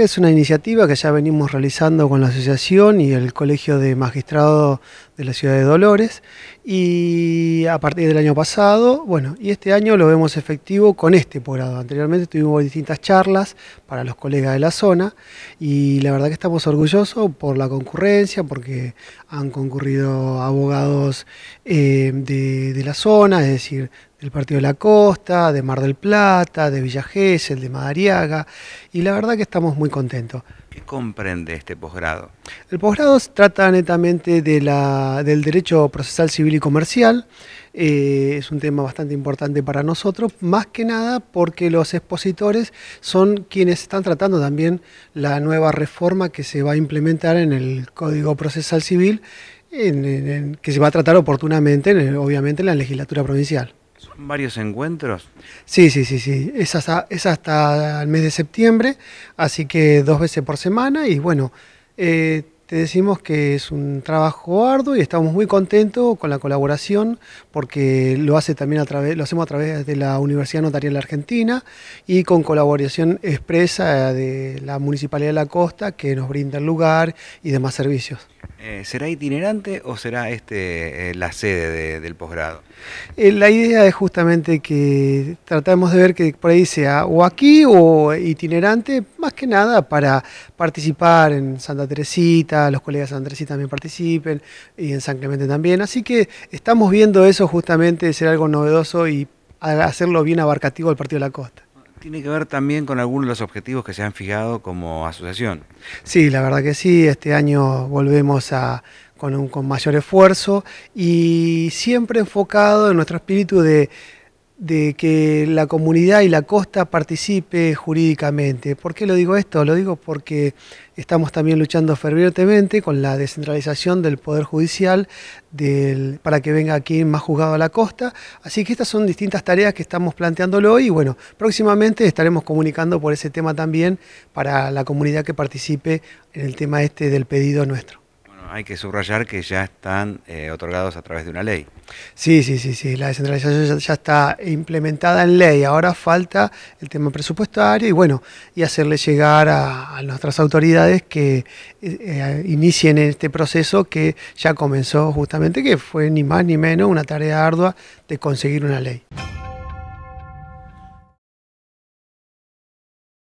Es una iniciativa que ya venimos realizando con la asociación y el Colegio de Magistrados de la Ciudad de Dolores y a partir del año pasado, bueno, y este año lo vemos efectivo con este porado. Anteriormente tuvimos distintas charlas para los colegas de la zona y la verdad que estamos orgullosos por la concurrencia, porque han concurrido abogados eh, de, de la zona, es decir, del Partido de la Costa, de Mar del Plata, de Villa el de Madariaga, y la verdad que estamos muy contentos. ¿Qué comprende este posgrado? El posgrado trata netamente del derecho procesal civil y comercial, eh, es un tema bastante importante para nosotros, más que nada porque los expositores son quienes están tratando también la nueva reforma que se va a implementar en el Código Procesal Civil, que se va a tratar oportunamente, obviamente, en la legislatura provincial. ¿Son varios encuentros? Sí, sí, sí, sí. Es hasta, el mes de septiembre, así que dos veces por semana y bueno, eh, te decimos que es un trabajo arduo y estamos muy contentos con la colaboración porque lo hace también a través, lo hacemos a través de la Universidad Notarial Argentina y con colaboración expresa de la Municipalidad de la Costa que nos brinda el lugar y demás servicios. Eh, ¿Será itinerante o será este eh, la sede del posgrado? Eh, la idea es justamente que tratemos de ver que por ahí sea o aquí o itinerante, más que nada para participar en Santa Teresita, los colegas de Santa Teresita también participen y en San Clemente también. Así que estamos viendo eso justamente, ser algo novedoso y hacerlo bien abarcativo al Partido de la Costa. Tiene que ver también con algunos de los objetivos que se han fijado como asociación. Sí, la verdad que sí, este año volvemos con, un, con mayor esfuerzo y siempre enfocado en nuestro espíritu de de que la comunidad y la costa participe jurídicamente. ¿Por qué lo digo esto? Lo digo porque estamos también luchando fervientemente con la descentralización del Poder Judicial del, para que venga aquí más juzgado a la costa. Así que estas son distintas tareas que estamos planteándolo hoy y bueno, próximamente estaremos comunicando por ese tema también para la comunidad que participe en el tema este del pedido nuestro hay que subrayar que ya están eh, otorgados a través de una ley. Sí, sí, sí, sí, la descentralización ya, está implementada en ley, ahora falta el tema presupuestario y bueno, y hacerle llegar a, nuestras autoridades que eh, eh, inicien este proceso que ya comenzó justamente, que fue ni más ni menos una tarea ardua de conseguir una ley.